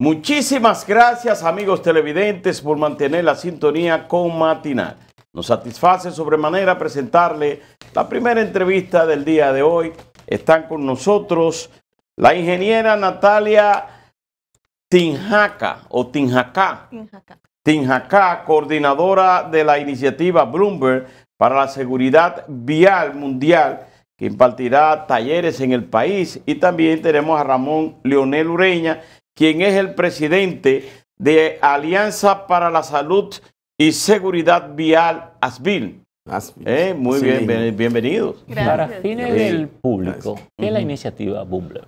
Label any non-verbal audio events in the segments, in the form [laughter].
Muchísimas gracias amigos televidentes por mantener la sintonía con Matinal. Nos satisface sobremanera presentarle la primera entrevista del día de hoy. Están con nosotros la ingeniera Natalia Tinjaca o Tinjaca. Tinjaca. coordinadora de la iniciativa Bloomberg para la Seguridad Vial Mundial, que impartirá talleres en el país. Y también tenemos a Ramón Leonel Ureña, quien es el presidente de Alianza para la Salud y Seguridad Vial, ASBIL. Eh, muy bien, bienvenidos. Gracias. Para fines del público, ¿qué es la iniciativa Bumbler?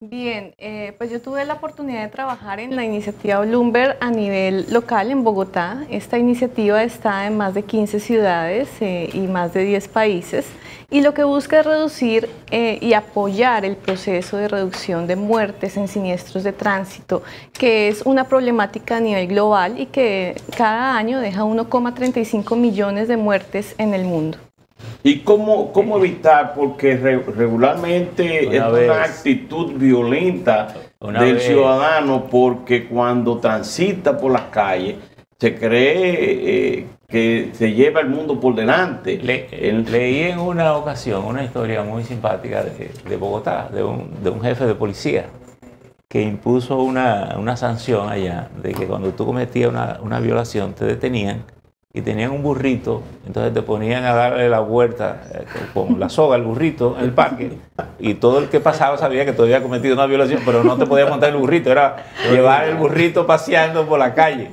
Bien, eh, pues yo tuve la oportunidad de trabajar en la iniciativa Bloomberg a nivel local en Bogotá. Esta iniciativa está en más de 15 ciudades eh, y más de 10 países y lo que busca es reducir eh, y apoyar el proceso de reducción de muertes en siniestros de tránsito, que es una problemática a nivel global y que cada año deja 1,35 millones de muertes en el mundo. ¿Y cómo, cómo evitar? Porque regularmente es una actitud violenta del ciudadano porque cuando transita por las calles se cree eh, que se lleva el mundo por delante. leí en una ocasión una historia muy simpática de, Bogotá, de un, jefe de policía que impuso una, sanción allá de que cuando tú cometías una, una violación te detenían y tenían un burrito, entonces te ponían a darle la vuelta eh, con la soga al burrito en el parque y todo el que pasaba sabía que tú habías cometido una violación, pero no te podía montar el burrito, era llevar el burrito paseando por la calle.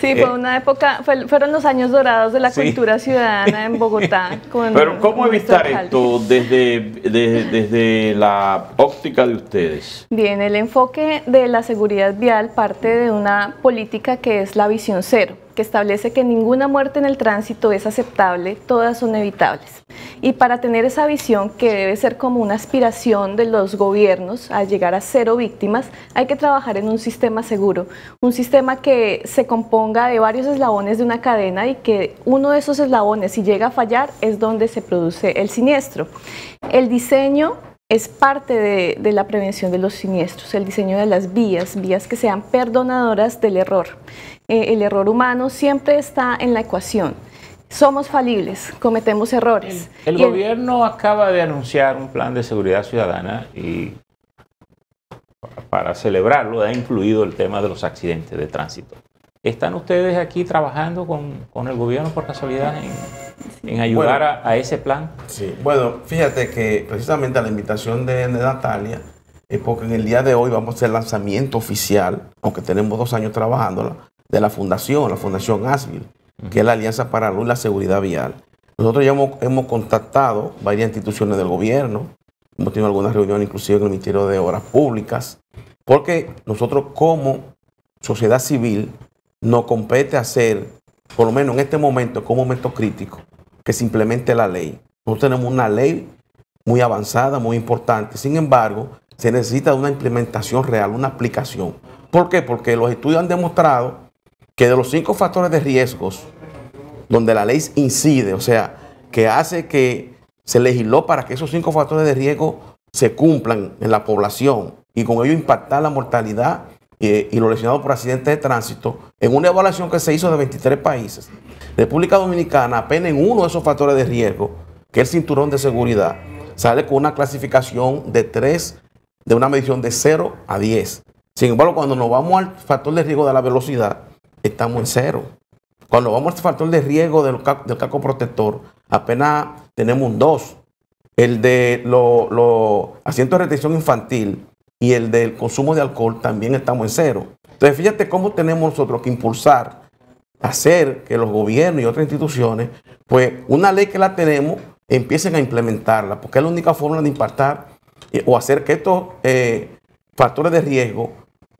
Sí, fue eh, una época, fueron los años dorados de la cultura ciudadana en Bogotá. [laughs] pero ¿cómo evitar esto desde, desde la óptica de ustedes? Bien, el enfoque de la seguridad vial parte de una política que es la visión cero que establece que ninguna muerte en el tránsito es aceptable, todas son evitables. Y para tener esa visión, que debe ser como una aspiración de los gobiernos a llegar a cero víctimas, hay que trabajar en un sistema seguro, un sistema que se componga de varios eslabones de una cadena y que uno de esos eslabones, si llega a fallar, es donde se produce el siniestro. El diseño es parte de, la prevención de los siniestros, el diseño de las vías, vías que sean perdonadoras del error. Eh, el error humano siempre está en la ecuación. Somos falibles, cometemos errores. El, gobierno acaba de anunciar un plan de seguridad ciudadana y para celebrarlo ha incluido el tema de los accidentes de tránsito. ¿Están ustedes aquí trabajando con, el gobierno por casualidad en, en ayudar a, ese plan? Sí, bueno, fíjate que precisamente a la invitación de, Natalia, es porque en el día de hoy vamos a hacer el lanzamiento oficial, aunque tenemos dos años trabajándola, de la fundación, la fundación ASVIL, que es la Alianza para la Luz y la Seguridad Vial. Nosotros ya hemos, contactado varias instituciones del gobierno, hemos tenido algunas reuniones inclusive en el Ministerio de Obras Públicas, porque nosotros como sociedad civil nos compete hacer, por lo menos en este momento, como momento crítico, que se implemente la ley. Nosotros tenemos una ley muy avanzada, muy importante. Sin embargo, se necesita una implementación real, una aplicación. ¿Por qué? Porque los estudios han demostrado que de los cinco factores de riesgos donde la ley incide, o sea, que hace que se legisló para que esos cinco factores de riesgo se cumplan en la población y con ello impactar la mortalidad y los lesionados por accidentes de tránsito, en una evaluación que se hizo de 23 países, República Dominicana apenas en uno de esos factores de riesgo, que es el cinturón de seguridad, sale con una clasificación de 3, de una medición de 0 a 10. Sin embargo, cuando nos vamos al factor de riesgo de la velocidad, estamos en 0. Cuando vamos al factor de riesgo del, del protector, apenas tenemos un 2. El de los asientos de retención infantil, y el del consumo de alcohol también estamos en cero. Entonces, fíjate cómo tenemos nosotros que impulsar, hacer que los gobiernos y otras instituciones, pues una ley que la tenemos, empiecen a implementarla, porque es la única forma de impactar o hacer que estos eh, factores de riesgo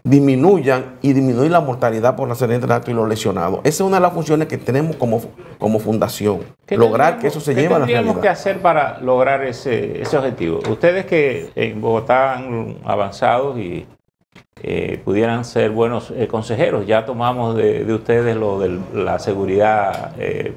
disminuyan y disminuir la mortalidad por la de acto y los lesionados. Esa es una de las funciones que tenemos como, como fundación, lograr que eso se lleve a la realidad. ¿Qué tenemos que hacer para lograr ese, objetivo? Ustedes que en Bogotá han avanzado y eh, pudieran ser buenos eh, consejeros, ya tomamos de, ustedes lo de la seguridad eh,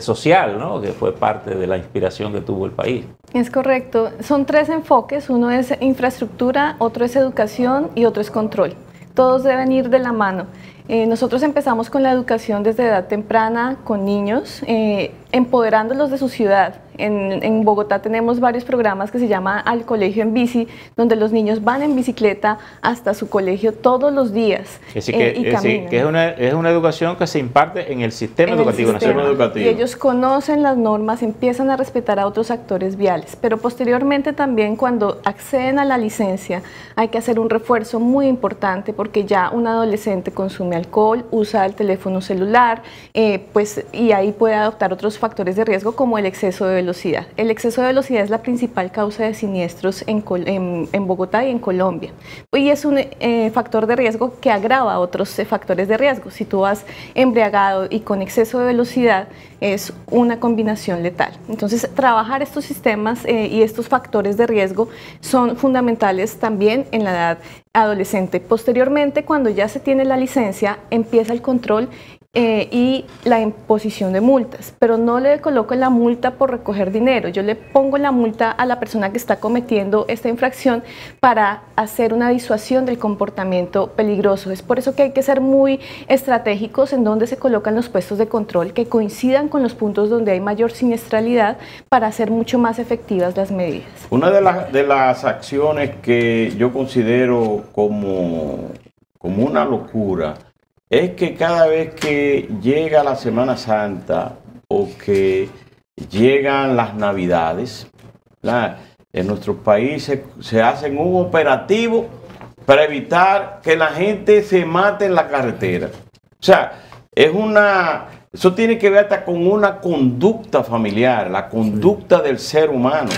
social, ¿no? que fue parte de la inspiración que tuvo el país. Es correcto. Son tres enfoques. Uno es infraestructura, otro es educación y otro es control. Todos deben ir de la mano. Eh, nosotros empezamos con la educación desde edad temprana, con niños. Eh, empoderándolos de su ciudad. En, Bogotá tenemos varios programas que se llama Al Colegio en Bici, donde los niños van en bicicleta hasta su colegio todos los días. Es una, educación que se imparte en el sistema educativo nacional. Y ellos conocen las normas, empiezan a respetar a otros actores viales. Pero posteriormente también cuando acceden a la licencia hay que hacer un refuerzo muy importante porque ya un adolescente consume alcohol, usa el teléfono celular, eh, pues y ahí puede adoptar otros factores de riesgo como el exceso de velocidad. El exceso de velocidad es la principal causa de siniestros en, en, Bogotá y en Colombia. Y es un eh, factor de riesgo que agrava otros eh, factores de riesgo. Si tú vas embriagado y con exceso de velocidad, es una combinación letal. Entonces, trabajar estos sistemas eh, y estos factores de riesgo son fundamentales también en la edad adolescente. Posteriormente, cuando ya se tiene la licencia, empieza el control eh, y la imposición de multas, pero no le coloco la multa por recoger dinero, yo le pongo la multa a la persona que está cometiendo esta infracción para hacer una disuasión del comportamiento peligroso. Es por eso que hay que ser muy estratégicos en donde se colocan los puestos de control que coincidan con los puntos donde hay mayor siniestralidad para hacer mucho más efectivas las medidas. Una de, las, de las acciones que yo considero como, como una locura, es que cada vez que llega la Semana Santa o que llegan las Navidades, en nuestros países se hacen un operativo para evitar que la gente se mate en la carretera. O sea, es una, eso tiene que ver hasta con una conducta familiar, la conducta del ser humano.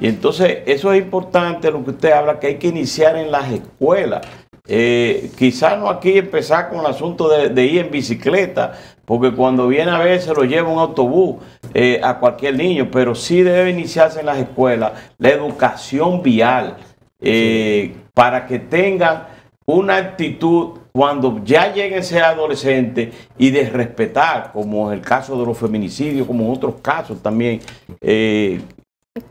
Y entonces eso es importante lo que usted habla, que hay que iniciar en las escuelas. Eh, quizás no aquí empezar con el asunto de, ir en bicicleta, porque cuando viene a veces lo lleva un autobús eh, a cualquier niño, pero sí debe iniciarse en las escuelas la educación vial eh, para que tengan una actitud cuando ya llegue ese adolescente y de respetar, como en el caso de los feminicidios, como en otros casos también,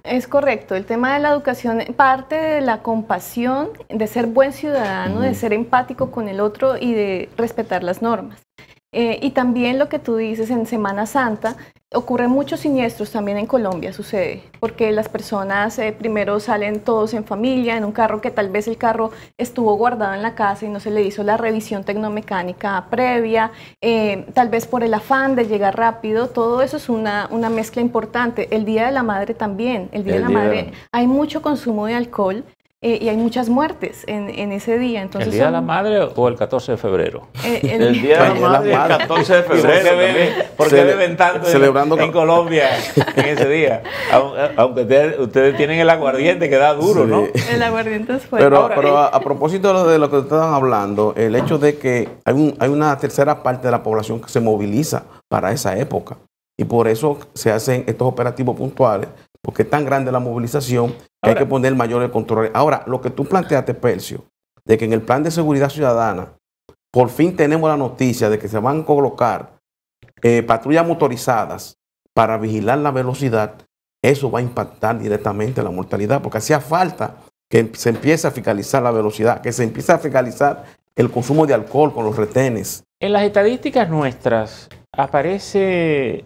es correcto, el tema de la educación parte de la compasión, de ser buen ciudadano, de ser empático con el otro y de respetar las normas. Eh, y también lo que tú dices en Semana Santa, Ocurren muchos siniestros también en Colombia, sucede, porque las personas eh, primero salen todos en familia, en un carro que tal vez el carro estuvo guardado en la casa y no se le hizo la revisión tecnomecánica previa, eh, tal vez por el afán de llegar rápido, todo eso es una, mezcla importante. El Día de la Madre también, el Día de la Madre, hay mucho consumo de alcohol eh, y hay muchas muertes en, ese día. Entonces, ¿El Día de la Madre o el 14 de febrero? Eh, el... Día de la Madre, el 14 de febrero. Porque qué, tanto celebrando en, Colombia en ese día? Eh, aunque ustedes, tienen el aguardiente que da duro, ¿no? El aguardiente es fuerte. Pero, a, propósito de lo que estaban hablando, el hecho de que hay, hay una tercera parte de la población que se moviliza para esa época. Y por eso se hacen estos operativos puntuales porque es tan grande la movilización que hay que poner mayores controles. Ahora, lo que tú planteaste, Percio, de que en el plan de seguridad ciudadana, por fin tenemos la noticia de que se van a colocar eh, patrullas motorizadas para vigilar la velocidad, eso va a impactar directamente la mortalidad, porque hacía falta que em-, se empiece a fiscalizar la velocidad, que se empiece a fiscalizar el consumo de alcohol con los retenes. En las estadísticas nuestras aparece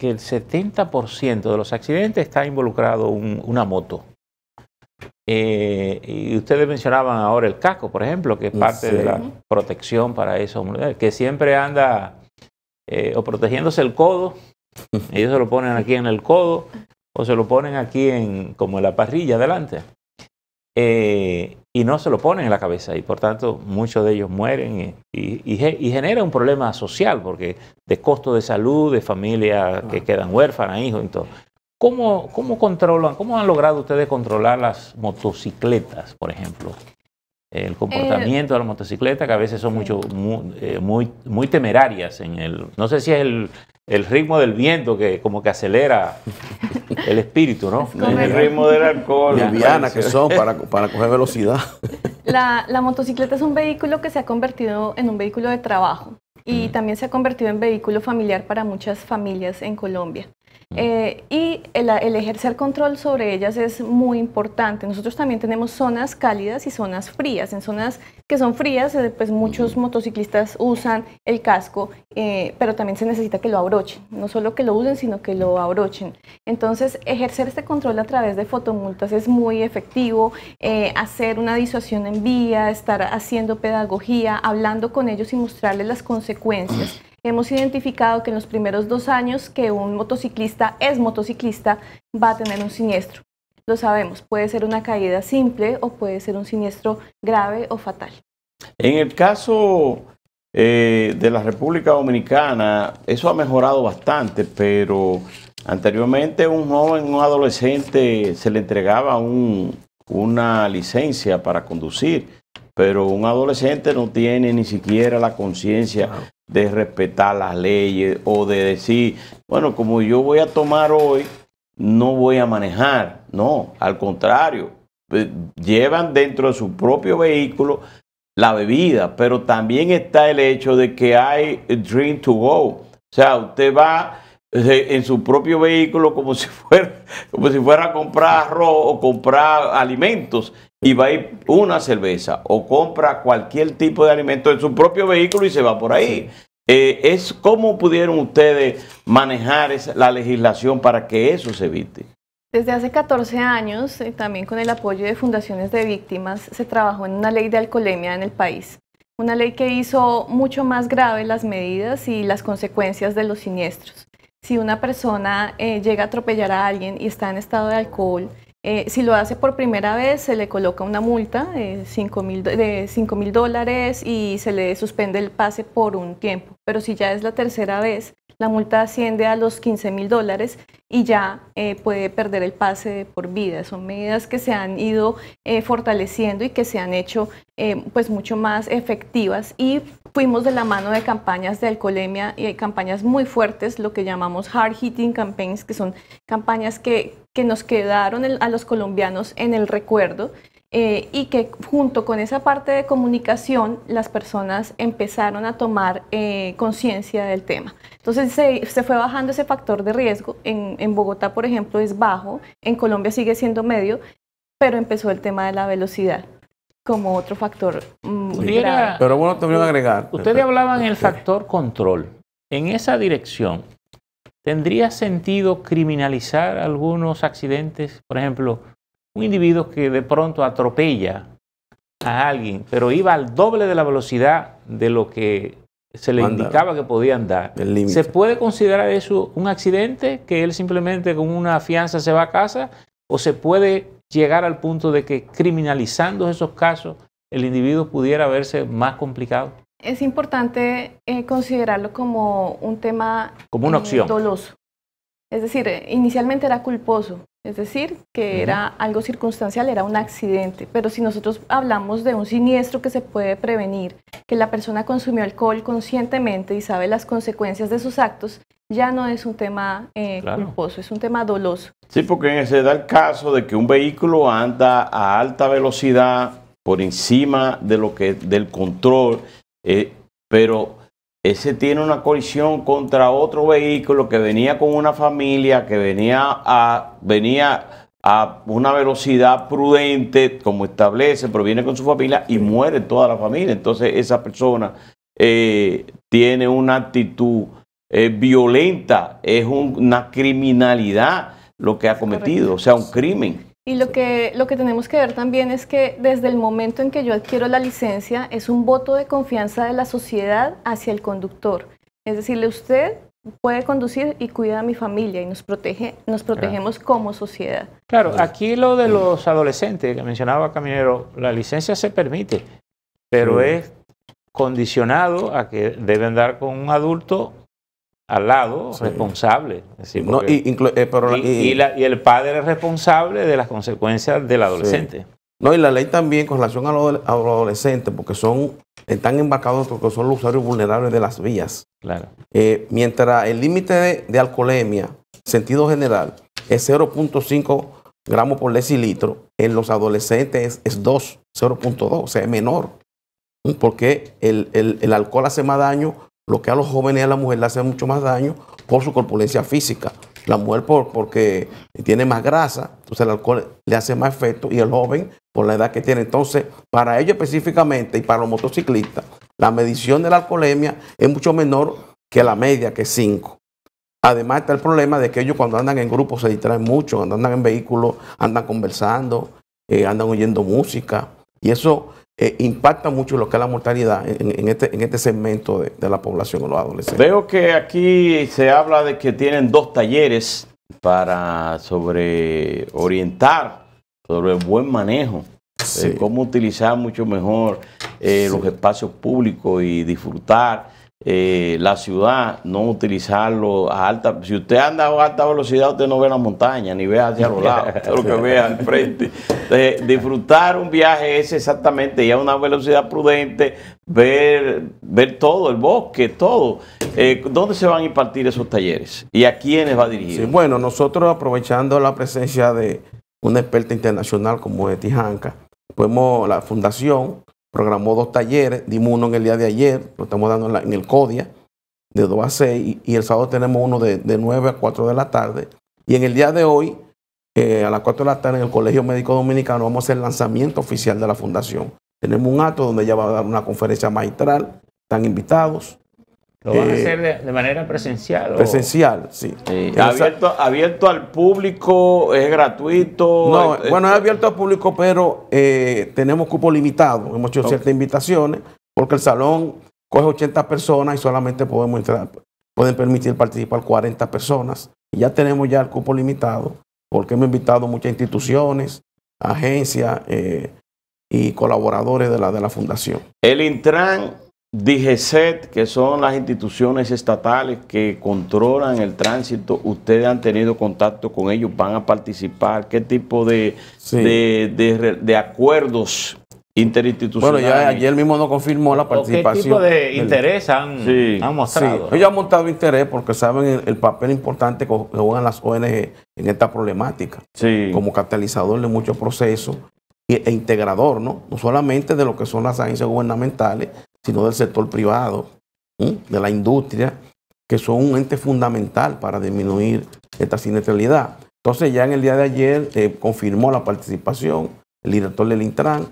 que el 70% de los accidentes está involucrado una moto. Eh, y ustedes mencionaban ahora el casco, por ejemplo, que es parte de la protección para esos que siempre anda eh, o protegiéndose el codo, [laughs] ellos se lo ponen aquí en el codo, o se lo ponen aquí en como en la parrilla adelante. Eh, y no se lo ponen en la cabeza y por tanto muchos de ellos mueren y, genera un problema social porque de costo de salud, de familia que quedan huérfanas, hijos y todo. ¿Cómo, ¿Cómo controlan, cómo han logrado ustedes controlar las motocicletas, por ejemplo? El comportamiento eh, de las motocicletas que a veces son mucho, muy, eh, muy, muy temerarias en el... No sé si es el, el ritmo del viento que como que acelera el espíritu, ¿no? [laughs] el ritmo del alcohol. Liviana que son para, para coger velocidad. [laughs] La, motocicleta es un vehículo que se ha convertido en un vehículo de trabajo y también se ha convertido en vehículo familiar para muchas familias en Colombia. Eh, y el, ejercer control sobre ellas es muy importante. Nosotros también tenemos zonas cálidas y zonas frías. En zonas que son frías, eh, pues muchos motociclistas usan el casco, eh, pero también se necesita que lo abrochen. No solo que lo usen, sino que lo abrochen. Entonces, ejercer este control a través de fotomultas es muy efectivo. hacer una disuasión en vía, estar haciendo pedagogía, hablando con ellos y mostrarles las consecuencias hemos identificado que en los primeros dos años que un motociclista es motociclista va a tener un siniestro. Lo sabemos, puede ser una caída simple o puede ser un siniestro grave o fatal. En el caso eh, de la República Dominicana, eso ha mejorado bastante, pero anteriormente un joven, un adolescente, se le entregaba una licencia para conducir pero un adolescente no tiene ni siquiera la conciencia de respetar las leyes o de decir, bueno, como yo voy a tomar hoy, no voy a manejar. No, al contrario, llevan dentro de su propio vehículo la bebida, pero también está el hecho de que hay drink to go. O sea, usted va eh, en su propio vehículo como si fuera, como si fuera a comprar arroz o comprar alimentos y va a ir una cerveza o compra cualquier tipo de alimento en su propio vehículo y se va por ahí. Eh, es cómo pudieron ustedes manejar la legislación para que eso se evite. Desde hace 14 años, eh, también con el apoyo de fundaciones de víctimas, se trabajó en una ley de alcoholemia en el país. Una ley que hizo mucho más graves las medidas y las consecuencias de los siniestros. Si una persona eh, llega a atropellar a alguien y está en estado de alcohol, eh, si lo hace por primera vez, se le coloca una multa de 5.000 mil dólares y se le suspende el pase por un tiempo. Pero si ya es la tercera vez, la multa asciende a los 15 mil dólares y ya eh, puede perder el pase por vida. Son medidas que se han ido eh, fortaleciendo y que se han hecho eh, pues mucho más efectivas y fuimos de la mano de campañas de alcoholemia y hay campañas muy fuertes, lo que llamamos hard hitting campaigns, que son campañas que, nos quedaron a los colombianos en el recuerdo eh, y que junto con esa parte de comunicación las personas empezaron a tomar eh, conciencia del tema. Entonces se, fue bajando ese factor de riesgo. En, Bogotá, por ejemplo, es bajo, en Colombia sigue siendo medio, pero empezó el tema de la velocidad como otro factor. Pero mm, bueno, Pero bueno, también agregar. Ustedes hablaban del factor control. En esa dirección, ¿tendría sentido criminalizar algunos accidentes? Por ejemplo, un individuo que de pronto atropella a alguien, pero iba al doble de la velocidad de lo que se le indicaba que podía andar. ¿Se puede considerar eso un accidente, que él simplemente con una fianza se va a casa? ¿O se puede llegar al punto de que criminalizando esos casos el individuo pudiera verse más complicado? Es importante eh, considerarlo como un tema como una eh, opción. doloso. Es decir, inicialmente era culposo, es decir, que era algo circunstancial, era un accidente. Pero si nosotros hablamos de un siniestro que se puede prevenir, que la persona consumió alcohol conscientemente y sabe las consecuencias de sus actos, ya no es un tema eh, culposo, es un tema doloso. Sí, porque se da el caso de que un vehículo anda a alta velocidad por encima de lo que del control, eh, pero ese tiene una colisión contra otro vehículo que venía con una familia, que venía a, venía a una velocidad prudente, como establece, pero viene con su familia y muere toda la familia. Entonces esa persona eh, tiene una actitud eh, violenta, es una criminalidad lo que ha cometido, o sea, un crimen. Y lo que, lo que tenemos que ver también es que desde el momento en que yo adquiero la licencia es un voto de confianza de la sociedad hacia el conductor. Es decirle, usted puede conducir y cuida a mi familia y nos protege, nos protegemos como sociedad. Claro, aquí lo de los adolescentes que mencionaba Caminero, la licencia se permite, pero es condicionado a que deben dar con un adulto al lado, responsable. y, el padre es responsable de las consecuencias del adolescente. No, y la ley también con relación a, los adolescentes, porque son, están embarcados porque son los usuarios vulnerables de las vías. Eh, mientras el límite de, alcoholemia, sentido general, es 0.5 gramos por decilitro, en los adolescentes es, 2, 0.2, o sea, es menor. ¿Mm? Porque el alcohol hace más daño lo que a los jóvenes y a la mujer le hace mucho más daño por su corpulencia física. La mujer por, porque tiene más grasa, entonces el alcohol le hace más efecto y el joven por la edad que tiene. Entonces, para ellos específicamente y para los motociclistas, la medición de la alcoholemia es mucho menor que la media, que es 5. Además está el problema de que ellos cuando andan en grupo se distraen mucho, andan en vehículos, andan conversando, eh, andan oyendo música. Y eso eh, impacta mucho lo que es la mortalidad en, este, en este, segmento de, la población, los adolescentes. Veo que aquí se habla de que tienen dos talleres para sobre orientar sobre el buen manejo, eh, cómo utilizar mucho mejor eh, los espacios públicos y disfrutar eh, la ciudad, no utilizarlo a alta. Si usted anda a alta velocidad, usted no ve la montaña, ni ve hacia los lados, [laughs] lo que ve al frente. disfrutar un viaje es exactamente y a una velocidad prudente, ver, ver todo, el bosque, todo. Eh, ¿Dónde se van a impartir esos talleres? ¿Y a quiénes va a Sí, bueno, nosotros aprovechando la presencia de una experta internacional como de Tijanca, podemos la fundación programó dos talleres, dimos uno en el día de ayer, lo estamos dando en, el CODIA, de 2 a 6, y, el sábado tenemos uno de, nueve 9 a 4 de la tarde. Y en el día de hoy, eh, a las 4 de la tarde, en el Colegio Médico Dominicano, vamos a hacer el lanzamiento oficial de la fundación. Tenemos un acto donde ya va a dar una conferencia magistral, están invitados. ¿Lo van a eh, hacer de, manera presencial? Presencial, sí. Abierto, al público? ¿Es gratuito? No, eh, eh, bueno, es abierto al público, pero tenemos cupo limitado. Hemos hecho ciertas invitaciones porque el salón coge 80 personas y solamente podemos entrar. Pueden permitir participar 40 personas. Y ya tenemos ya el cupo limitado porque hemos invitado muchas instituciones, agencias y colaboradores de la, de la fundación. El Intran DGCET, que son las instituciones estatales que controlan el tránsito, ¿ustedes han tenido contacto con ellos? ¿Van a participar? ¿Qué tipo de, de, acuerdos interinstitucionales? Bueno, ya ayer mismo no confirmó la participación. ¿Qué tipo de interés han, mostrado? Ellos han mostrado interés porque saben el, papel importante que juegan las ONG en esta problemática, como catalizador de muchos procesos e integrador, ¿no? No solamente de lo que son las agencias gubernamentales, sino del sector privado, de la industria, que son un ente fundamental para disminuir esta sinetralidad. Entonces ya en el día de ayer eh, confirmó la participación el director del Intran,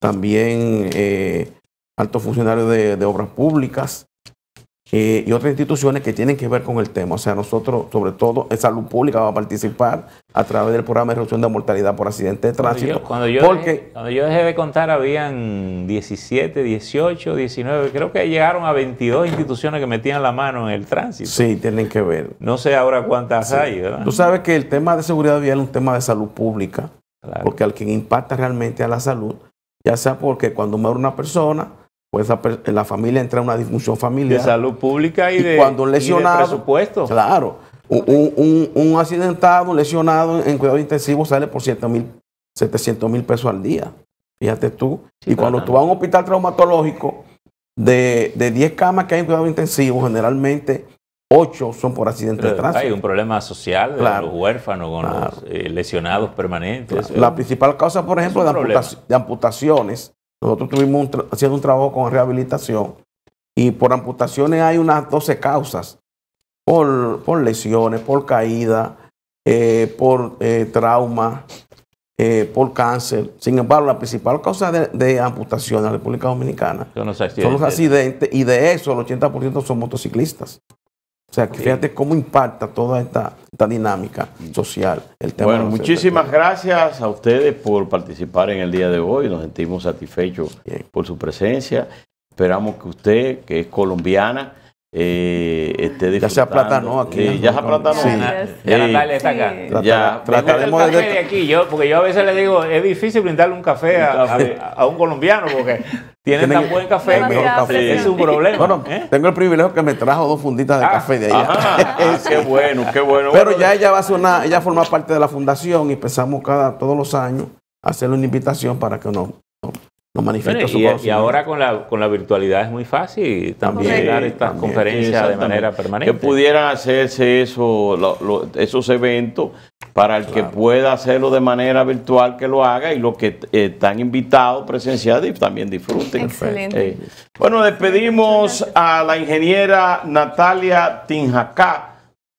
también eh, altos funcionarios de, obras públicas, eh, y otras instituciones que tienen que ver con el tema. O sea, nosotros, sobre todo, en salud pública va a participar a través del programa de reducción de mortalidad por accidentes de tránsito. Cuando yo, dejé, de contar, habían 17, 18, 19, creo que llegaron a 22 instituciones que metían la mano en el tránsito. Sí, tienen que ver. No sé ahora cuántas hay, ¿verdad? Tú sabes que el tema de seguridad vial es un tema de salud pública, porque al quien impacta realmente a la salud, ya sea porque cuando muere una persona, pues la familia entra en una disfunción familiar. De salud pública y, de, cuando lesionado, presupuesto. Claro. Un, un, un, accidentado, lesionado en cuidado intensivo sale por 700 mil, pesos al día. Fíjate tú. y cuando tú vas a un hospital traumatológico, de, 10 camas que hay en cuidado intensivo, generalmente 8 son por accidente de tránsito. Hay un problema social de los huérfanos, con los eh, lesionados permanentes. La principal causa, por ejemplo, de amputaciones nosotros estuvimos haciendo un trabajo con rehabilitación y por amputaciones hay unas 12 causas, por, lesiones, por caída, eh, por eh, trauma, eh, por cáncer. Sin embargo, la principal causa de, amputación en la República Dominicana Son los accidentes y de eso el 80% son motociclistas. O sea, fíjate cómo impacta toda esta, dinámica social. El tema bueno, muchísimas gracias a ustedes por participar en el día de hoy. Nos sentimos satisfechos por su presencia. Esperamos que usted, que es colombiana, eh, esté ya sea no aquí. ya sea Sí. Ya Natalia está acá. Ya, trataremos de... aquí. Yo, porque yo a veces le digo, es difícil brindarle un café, a, un, colombiano porque [laughs] tiene tan buen café es un problema. ¿eh? tengo el privilegio que me trajo dos funditas de ah. café de allá. [laughs] Ah, qué bueno, qué bueno. Pero ya eh. ella va a ser una, ella forma parte de la fundación y empezamos cada todos los años a hacerle una invitación para que nos, y, ahora con la, virtualidad es muy fácil también dar estas conferencias de manera permanente. Que pudieran hacerse esos eventos para el que pueda hacerlo de manera virtual que lo haga y los que eh, están invitados presenciales también disfruten. Excelente. Eh, bueno, despedimos a la ingeniera Natalia Tinjacá,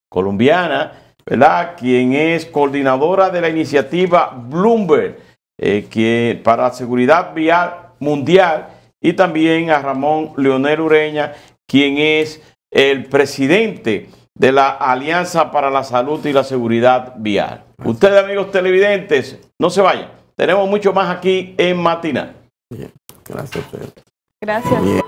colombiana, ¿verdad? Quien es coordinadora de la iniciativa Bloomberg eh, para la seguridad vial mundial, y también a Ramón Leonel Ureña, quien es el presidente de la Alianza para la Salud y la Seguridad Vial. Ustedes, amigos televidentes, no se vayan. Tenemos mucho más aquí en Matina. Gracias, Gracias.